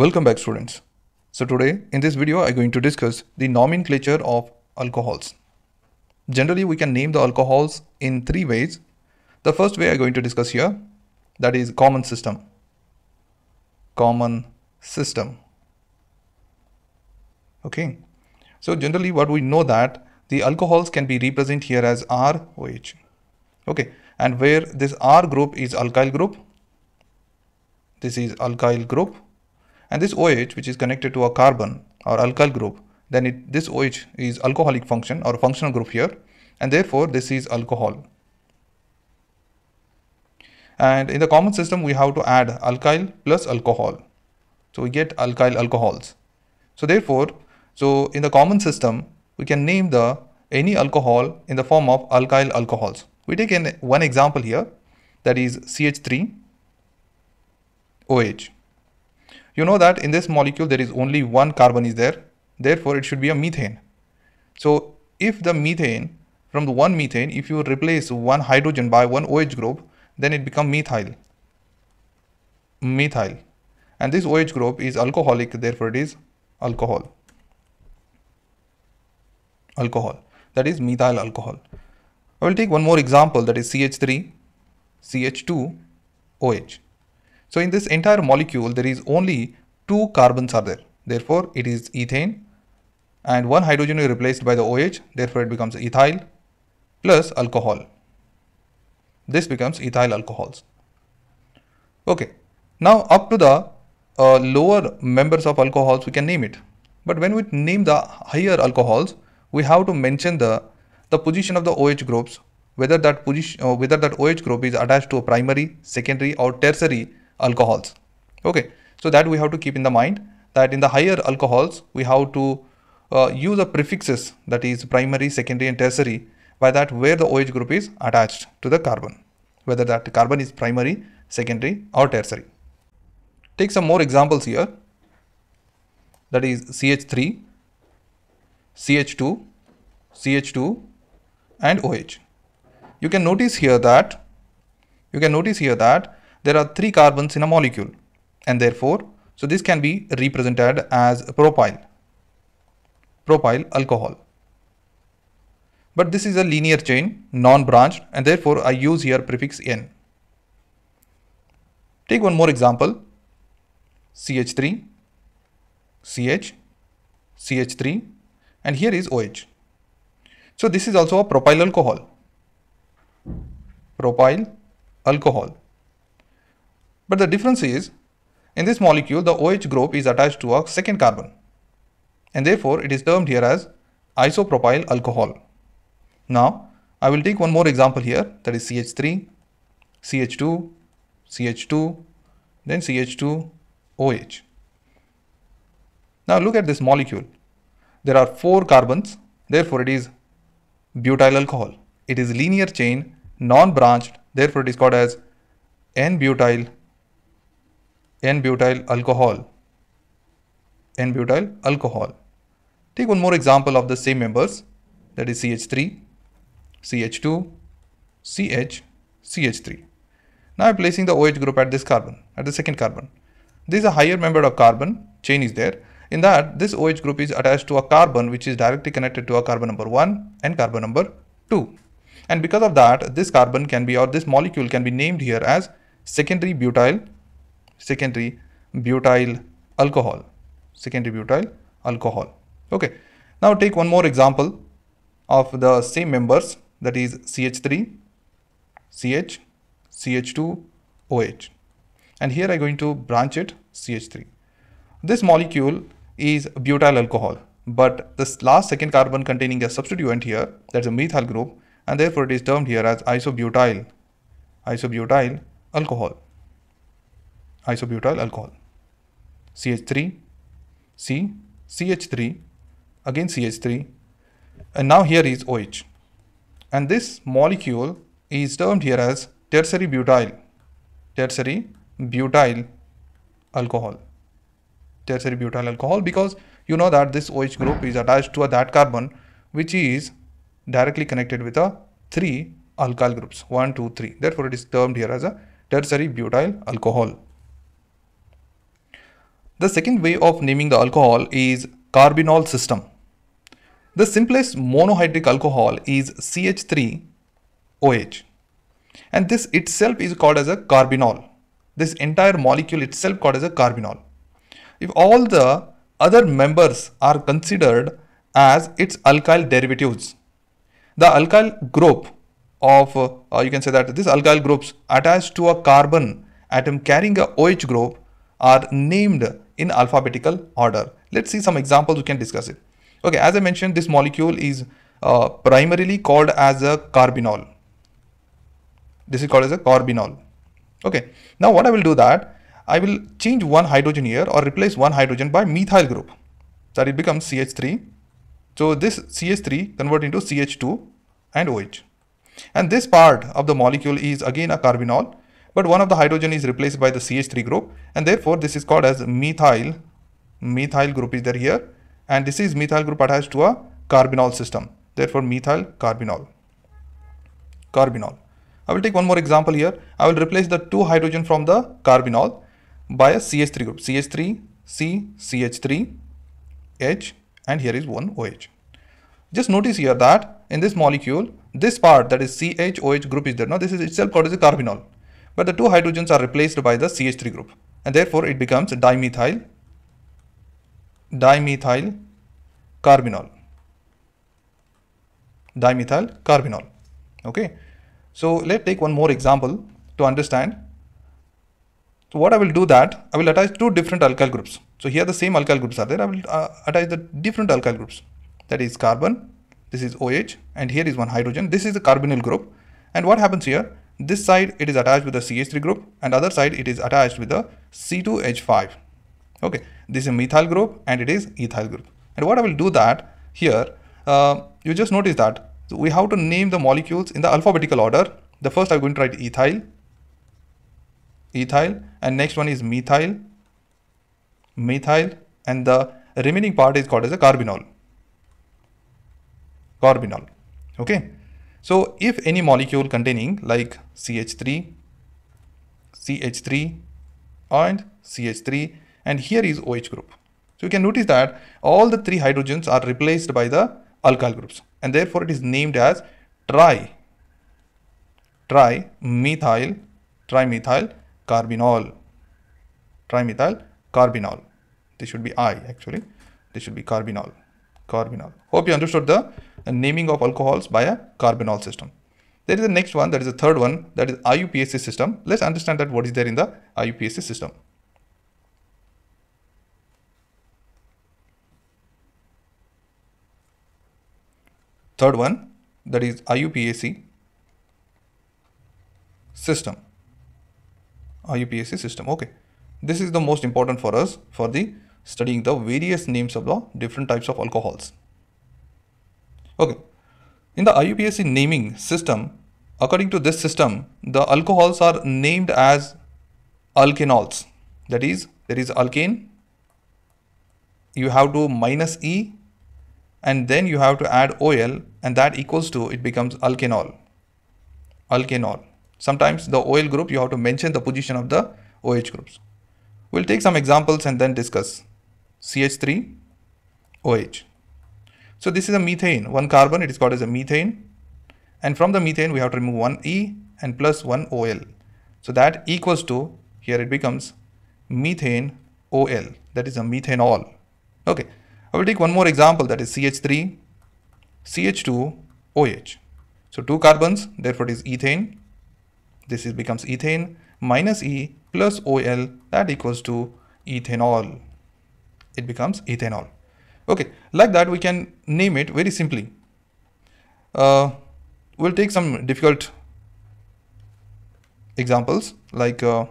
Welcome back students. So today in this video I'm going to discuss the nomenclature of alcohols. Generally we can name the alcohols in three ways. The first way I'm going to discuss here that is common system. Common system. Okay. So generally what we know that the alcohols can be represented here as ROH. Okay. And where this R group is alkyl group. This is alkyl group and this OH which is connected to a carbon or alkyl group then it, this OH is alcoholic function or functional group here and therefore this is alcohol. And in the common system we have to add alkyl plus alcohol. So we get alkyl alcohols. So therefore, so in the common system we can name the any alcohol in the form of alkyl alcohols. We take an, one example here that is CH3 OH. You know that in this molecule there is only one carbon is there, therefore it should be a methane. So if the methane, from the one methane, if you replace one hydrogen by one OH group, then it becomes methyl. Methyl. And this OH group is alcoholic, therefore it is alcohol. Alcohol. That is methyl alcohol. I will take one more example that is CH3, CH2, OH. So in this entire molecule, there is only two carbons are there. Therefore, it is ethane and one hydrogen is replaced by the OH. Therefore, it becomes ethyl plus alcohol. This becomes ethyl alcohols. Okay. Now up to the uh, lower members of alcohols, we can name it. But when we name the higher alcohols, we have to mention the, the position of the OH groups, whether that, position, uh, whether that OH group is attached to a primary, secondary or tertiary alcohols okay so that we have to keep in the mind that in the higher alcohols we have to uh, use the prefixes that is primary secondary and tertiary by that where the OH group is attached to the carbon whether that carbon is primary secondary or tertiary take some more examples here that is CH3 CH2 CH2 and OH you can notice here that you can notice here that there are three carbons in a molecule and therefore so this can be represented as propyl propyl alcohol but this is a linear chain non-branched and therefore I use here prefix n take one more example CH3 CH CH3 and here is OH so this is also a propyl alcohol propyl alcohol but the difference is, in this molecule, the OH group is attached to a second carbon, and therefore it is termed here as isopropyl alcohol. Now, I will take one more example here, that is CH3, CH2, CH2, then CH2, OH. Now look at this molecule. There are four carbons, therefore it is butyl alcohol. It is linear chain, non-branched, therefore it is called as N-butyl N-butyl alcohol. N-butyl alcohol. Take one more example of the same members that is CH3, CH2, CH, CH3. Now I'm placing the OH group at this carbon, at the second carbon. This is a higher member of carbon, chain is there. In that, this OH group is attached to a carbon which is directly connected to a carbon number 1 and carbon number 2. And because of that, this carbon can be or this molecule can be named here as secondary butyl secondary butyl alcohol secondary butyl alcohol okay now take one more example of the same members that is CH3 CH CH2 OH and here I'm going to branch it CH3 this molecule is butyl alcohol but this last second carbon containing a substituent here that's a methyl group and therefore it is termed here as isobutyl isobutyl alcohol isobutyl alcohol. CH3, C, CH3, again CH3, and now here is OH. And this molecule is termed here as tertiary butyl, tertiary butyl alcohol, tertiary butyl alcohol because you know that this OH group is attached to a that carbon which is directly connected with a three alkyl groups 1, 2, 3. Therefore, it is termed here as a tertiary butyl alcohol. The second way of naming the alcohol is carbinol system. The simplest monohydric alcohol is CH3OH and this itself is called as a carbinol. This entire molecule itself called as a carbinol. If all the other members are considered as its alkyl derivatives, the alkyl group of uh, you can say that this alkyl groups attached to a carbon atom carrying a OH group are named in alphabetical order. Let's see some examples, we can discuss it. Okay, as I mentioned, this molecule is uh, primarily called as a carbinol. This is called as a carbinol. Okay, now what I will do that, I will change one hydrogen here or replace one hydrogen by methyl group. That it becomes CH3. So this CH3 convert into CH2 and OH. And this part of the molecule is again a carbinol but one of the hydrogen is replaced by the CH3 group and therefore this is called as methyl methyl group is there here and this is methyl group attached to a carbonyl system therefore methyl carbonyl carbonyl I will take one more example here I will replace the two hydrogen from the carbonyl by a CH3 group CH3 C CH3 H and here is one OH just notice here that in this molecule this part that is CHOH group is there now this is itself called as a carbonyl but the two hydrogens are replaced by the CH3 group and therefore it becomes dimethyl dimethyl carbinol dimethyl carbinol okay so let's take one more example to understand so what I will do that I will attach two different alkyl groups so here the same alkyl groups are there I will uh, attach the different alkyl groups that is carbon this is OH and here is one hydrogen this is the carbonyl group and what happens here this side it is attached with the CH3 group and other side it is attached with the C2H5. Okay, this is methyl group and it is ethyl group. And what I will do that here, uh, you just notice that we have to name the molecules in the alphabetical order. The first I'm going to write ethyl, ethyl and next one is methyl, methyl and the remaining part is called as a carbinol. Carbinol. Okay. So if any molecule containing like CH3, CH3 and CH3 and here is OH group. So you can notice that all the three hydrogens are replaced by the alkyl groups and therefore it is named as tri trimethyl trimethyl carbinol trimethyl carbinol this should be i actually this should be carbinol carbinol hope you understood the naming of alcohols by a carbonyl system. There is the next one, that is the third one, that is IUPAC system. Let's understand that what is there in the IUPAC system. Third one, that is IUPAC system. IUPAC system, okay. This is the most important for us for the studying the various names of the different types of alcohols. Okay. In the IUPAC naming system, according to this system, the alcohols are named as alkanols. That is, there is alkane, you have to minus E and then you have to add OL and that equals to, it becomes alkanol. Alkanol. Sometimes the OL group, you have to mention the position of the OH groups. We'll take some examples and then discuss. CH3, OH. So this is a methane, one carbon, it is called as a methane. And from the methane, we have to remove one E and plus one OL. So that equals to, here it becomes methane OL, that is a methanol. Okay, I will take one more example that is CH3, CH2, OH. So two carbons, therefore it is ethane. This is becomes ethane minus E plus OL that equals to ethanol. It becomes ethanol. Okay, like that we can name it very simply. Uh, we'll take some difficult examples like, uh,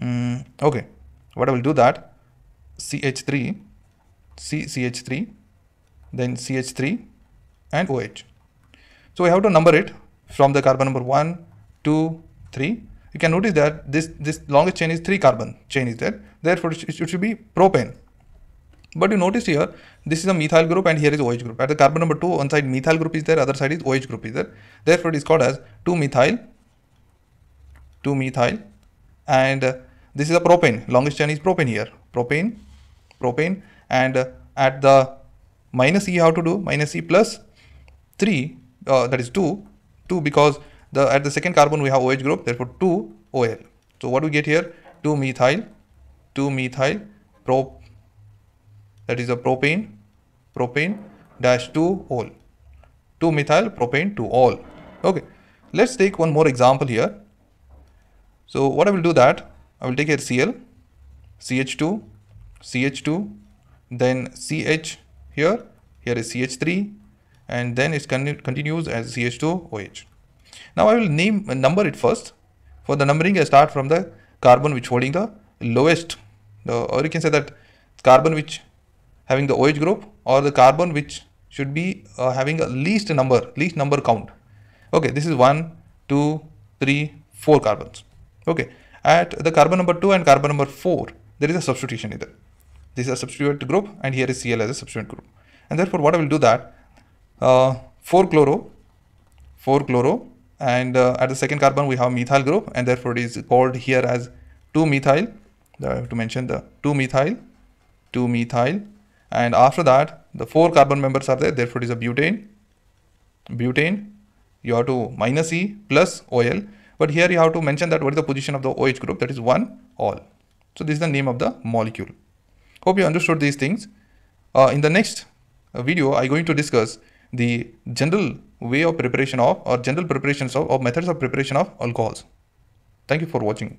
mm, okay, what I will do that, CH3, CCH3, then CH3 and OH. So we have to number it from the carbon number 1, 2, 3. You can notice that this, this longest chain is 3 carbon chain is there. Therefore, it should be propane. But you notice here, this is a methyl group and here is OH group. At the carbon number 2, one side methyl group is there, other side is OH group is there. Therefore, it is called as 2-methyl, 2-methyl and uh, this is a propane. Longest chain is propane here. Propane, propane and uh, at the minus E how to do? Minus E plus 3, uh, that is 2, 2 because the at the second carbon we have OH group, therefore 2 OL. So what we get here? 2-methyl, 2-methyl, propane that is a propane propane dash 2 all 2 methyl propane 2 all okay let's take one more example here so what I will do that I will take here Cl CH2 CH2 then CH here here is CH3 and then it continues as CH2OH now I will name uh, number it first for the numbering I start from the carbon which holding the lowest or you can say that carbon which having the OH group or the carbon which should be uh, having a least number, least number count. Okay, this is 1, 2, 3, 4 carbons. Okay, at the carbon number 2 and carbon number 4, there is a substitution either. This is a substituent group and here is Cl as a substituent group. And therefore what I will do that, uh, 4 chloro, 4 chloro and uh, at the second carbon we have methyl group and therefore it is called here as 2 methyl. I have to mention the 2 methyl, 2 methyl and after that the four carbon members are there therefore it is a butane butane you have to minus E plus OL but here you have to mention that what is the position of the OH group that is 1 all so this is the name of the molecule hope you understood these things uh, in the next uh, video I'm going to discuss the general way of preparation of or general preparations of methods of preparation of alcohols thank you for watching